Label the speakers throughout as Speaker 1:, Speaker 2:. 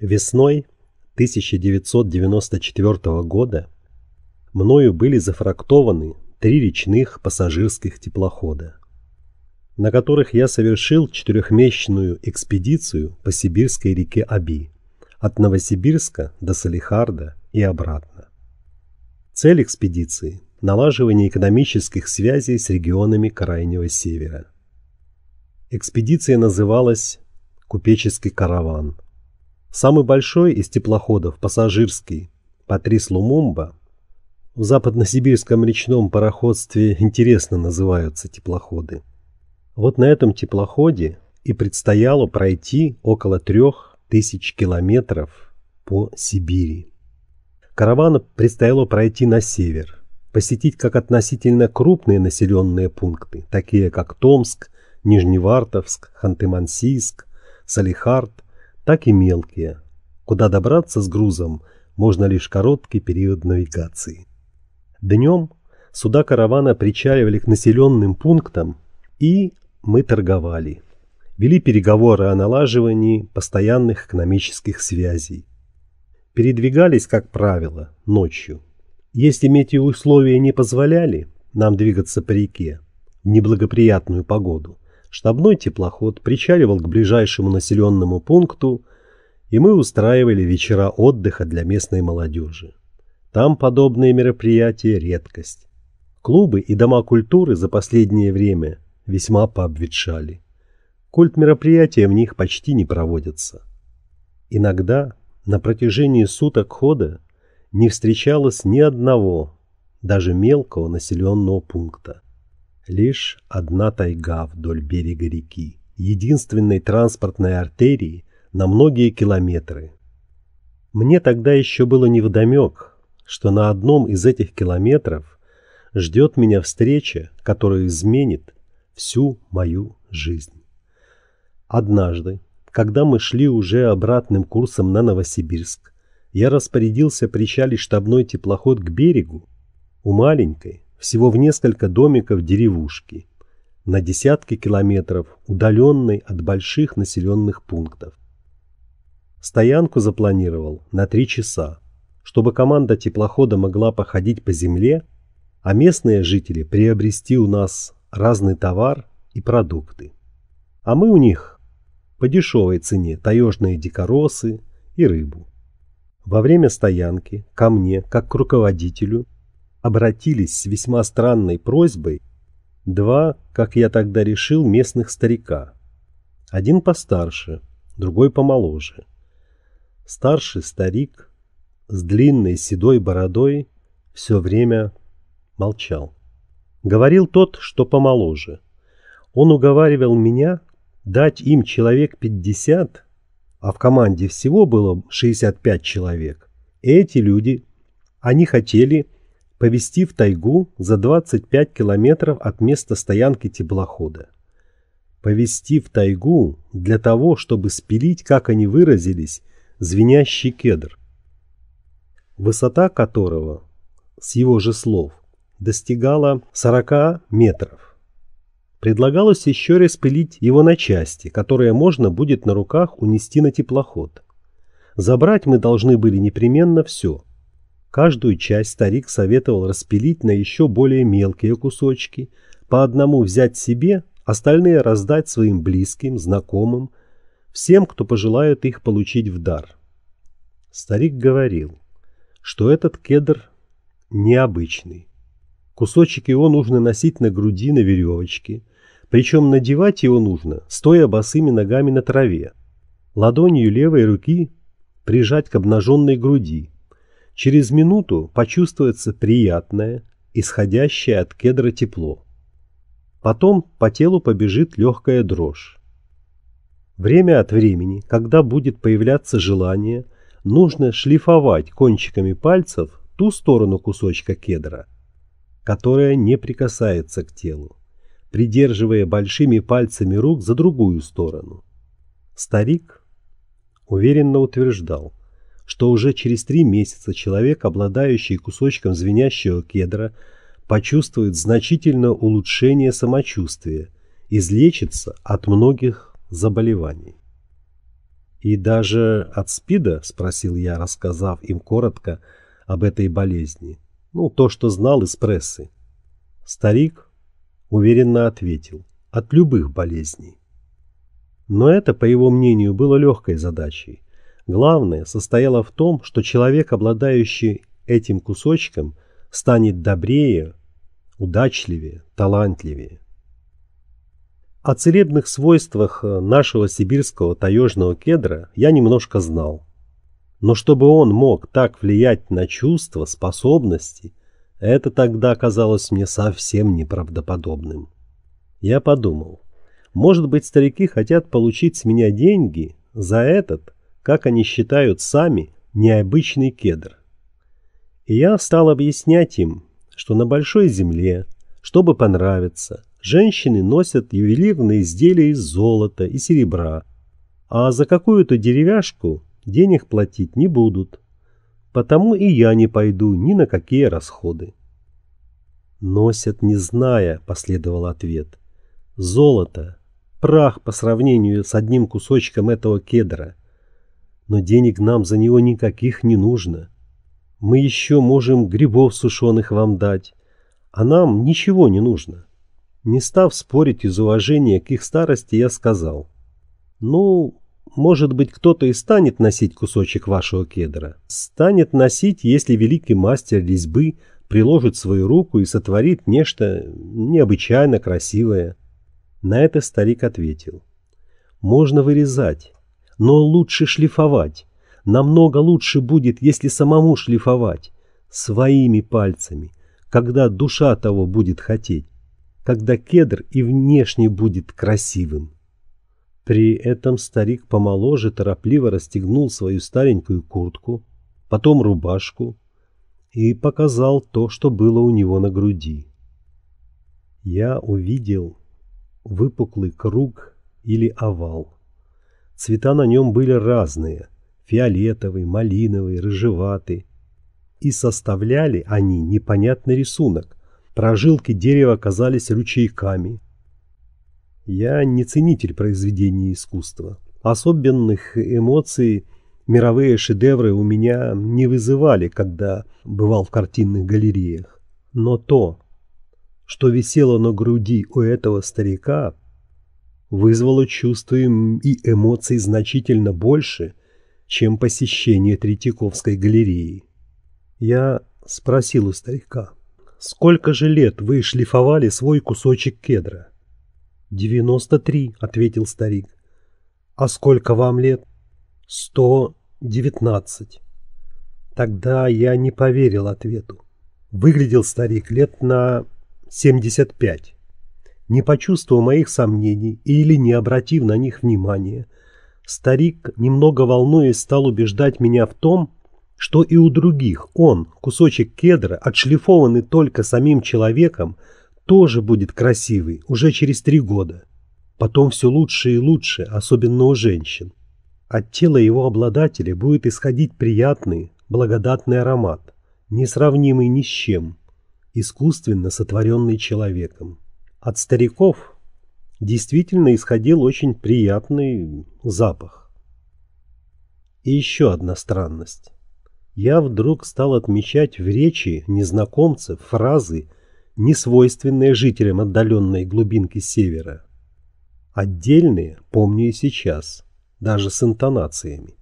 Speaker 1: Весной 1994 года мною были зафрактованы три речных пассажирских теплохода, на которых я совершил четырехмесячную экспедицию по сибирской реке Аби от Новосибирска до Салихарда и обратно. Цель экспедиции – налаживание экономических связей с регионами Крайнего Севера. Экспедиция называлась «Купеческий караван», Самый большой из теплоходов, пассажирский, Патрис Лумумба, в западносибирском речном пароходстве интересно называются теплоходы. Вот на этом теплоходе и предстояло пройти около трех тысяч километров по Сибири. Каравану предстояло пройти на север, посетить как относительно крупные населенные пункты, такие как Томск, Нижневартовск, Ханты-Мансийск, Салихард, так и мелкие, куда добраться с грузом можно лишь короткий период навигации. Днем суда каравана причаливали к населенным пунктам, и мы торговали. Вели переговоры о налаживании постоянных экономических связей. Передвигались, как правило, ночью. Если метеоусловия не позволяли нам двигаться по реке в неблагоприятную погоду – штабной теплоход причаливал к ближайшему населенному пункту, и мы устраивали вечера отдыха для местной молодежи. Там подобные мероприятия – редкость. Клубы и дома культуры за последнее время весьма пообветшали. Культ мероприятия в них почти не проводится. Иногда на протяжении суток хода не встречалось ни одного, даже мелкого населенного пункта. Лишь одна тайга вдоль берега реки, единственной транспортной артерии на многие километры. Мне тогда еще было невдомек, что на одном из этих километров ждет меня встреча, которая изменит всю мою жизнь. Однажды, когда мы шли уже обратным курсом на Новосибирск, я распорядился причалить штабной теплоход к берегу у маленькой, всего в несколько домиков деревушки, на десятки километров удаленной от больших населенных пунктов. Стоянку запланировал на три часа, чтобы команда теплохода могла походить по земле, а местные жители приобрести у нас разный товар и продукты. А мы у них по дешевой цене таежные дикоросы и рыбу. Во время стоянки ко мне, как к руководителю, обратились с весьма странной просьбой два, как я тогда решил, местных старика. Один постарше, другой помоложе. Старший старик с длинной седой бородой все время молчал. Говорил тот, что помоложе. Он уговаривал меня дать им человек 50, а в команде всего было 65 человек. Эти люди, они хотели повести в тайгу за 25 километров от места стоянки теплохода. Повести в тайгу для того, чтобы спилить, как они выразились, звенящий кедр, высота которого, с его же слов, достигала 40 метров. Предлагалось еще распилить его на части, которые можно будет на руках унести на теплоход. Забрать мы должны были непременно все – Каждую часть старик советовал распилить на еще более мелкие кусочки, по одному взять себе, остальные раздать своим близким, знакомым, всем, кто пожелает их получить в дар. Старик говорил, что этот кедр необычный. Кусочек его нужно носить на груди на веревочке, причем надевать его нужно, стоя босыми ногами на траве, ладонью левой руки прижать к обнаженной груди – Через минуту почувствуется приятное, исходящее от кедра тепло. Потом по телу побежит легкая дрожь. Время от времени, когда будет появляться желание, нужно шлифовать кончиками пальцев ту сторону кусочка кедра, которая не прикасается к телу, придерживая большими пальцами рук за другую сторону. Старик уверенно утверждал, что уже через три месяца человек, обладающий кусочком звенящего кедра, почувствует значительное улучшение самочувствия, излечится от многих заболеваний. «И даже от СПИДа?» – спросил я, рассказав им коротко об этой болезни. Ну, то, что знал из прессы. Старик уверенно ответил – от любых болезней. Но это, по его мнению, было легкой задачей. Главное состояло в том, что человек, обладающий этим кусочком, станет добрее, удачливее, талантливее. О целебных свойствах э, нашего сибирского таежного кедра я немножко знал. Но чтобы он мог так влиять на чувства, способности, это тогда казалось мне совсем неправдоподобным. Я подумал, может быть, старики хотят получить с меня деньги за этот, как они считают сами, необычный кедр. И я стал объяснять им, что на большой земле, чтобы понравиться, женщины носят ювелирные изделия из золота и серебра, а за какую-то деревяшку денег платить не будут. Потому и я не пойду ни на какие расходы. «Носят, не зная», — последовал ответ. «Золото. Прах по сравнению с одним кусочком этого кедра но денег нам за него никаких не нужно. Мы еще можем грибов сушеных вам дать, а нам ничего не нужно. Не став спорить из уважения к их старости, я сказал, «Ну, может быть, кто-то и станет носить кусочек вашего кедра. Станет носить, если великий мастер резьбы приложит свою руку и сотворит нечто необычайно красивое». На это старик ответил. «Можно вырезать, но лучше шлифовать. Намного лучше будет, если самому шлифовать. Своими пальцами. Когда душа того будет хотеть. Когда кедр и внешне будет красивым. При этом старик помоложе торопливо расстегнул свою старенькую куртку, потом рубашку и показал то, что было у него на груди. Я увидел выпуклый круг или овал. Цвета на нем были разные – фиолетовый, малиновый, рыжеватый. И составляли они непонятный рисунок. Прожилки дерева казались ручейками. Я не ценитель произведений искусства. Особенных эмоций мировые шедевры у меня не вызывали, когда бывал в картинных галереях. Но то, что висело на груди у этого старика – вызвало чувства и эмоций значительно больше, чем посещение Третьяковской галереи. Я спросил у старика, «Сколько же лет вы шлифовали свой кусочек кедра?» «Девяносто три», — ответил старик. «А сколько вам лет?» «Сто девятнадцать». Тогда я не поверил ответу. Выглядел старик лет на семьдесят пять не почувствовал моих сомнений или не обратив на них внимания. Старик, немного волнуясь, стал убеждать меня в том, что и у других он, кусочек кедра, отшлифованный только самим человеком, тоже будет красивый уже через три года. Потом все лучше и лучше, особенно у женщин. От тела его обладателя будет исходить приятный, благодатный аромат, несравнимый ни с чем, искусственно сотворенный человеком. От стариков действительно исходил очень приятный запах. И еще одна странность. Я вдруг стал отмечать в речи незнакомцев фразы, несвойственные жителям отдаленной глубинки севера. Отдельные помню и сейчас, даже с интонациями.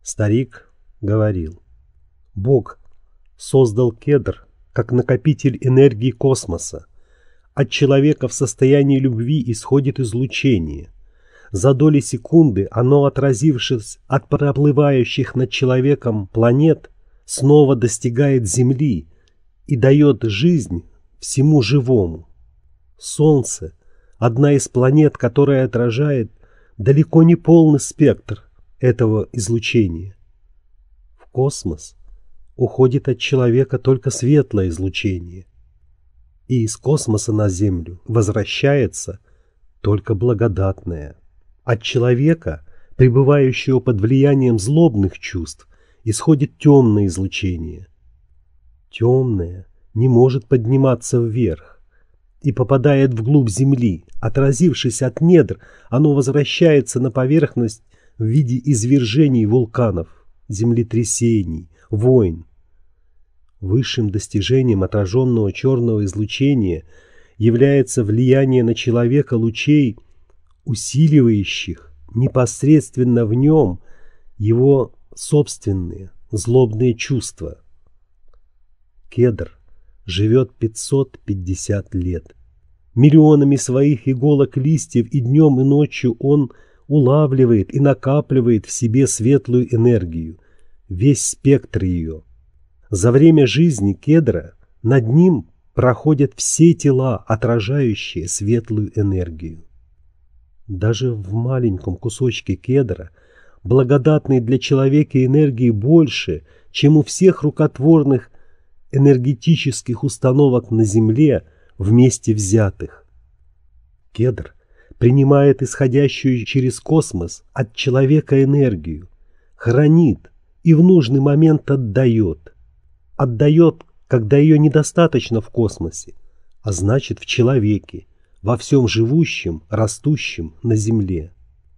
Speaker 1: Старик говорил. Бог создал кедр как накопитель энергии космоса, от человека в состоянии любви исходит излучение. За доли секунды оно, отразившись от проплывающих над человеком планет, снова достигает Земли и дает жизнь всему живому. Солнце – одна из планет, которая отражает далеко не полный спектр этого излучения. В космос уходит от человека только светлое излучение – и из космоса на Землю возвращается только благодатное. От человека, пребывающего под влиянием злобных чувств, исходит темное излучение. Темное не может подниматься вверх и попадает вглубь Земли. Отразившись от недр, оно возвращается на поверхность в виде извержений вулканов, землетрясений, войн. Высшим достижением отраженного черного излучения является влияние на человека лучей, усиливающих непосредственно в нем его собственные злобные чувства. Кедр живет 550 лет. Миллионами своих иголок листьев и днем, и ночью он улавливает и накапливает в себе светлую энергию, весь спектр ее – за время жизни кедра над ним проходят все тела, отражающие светлую энергию. Даже в маленьком кусочке кедра благодатной для человека энергии больше, чем у всех рукотворных энергетических установок на Земле вместе взятых. Кедр принимает исходящую через космос от человека энергию, хранит и в нужный момент отдает – отдает, когда ее недостаточно в космосе, а значит в человеке, во всем живущем, растущем на Земле.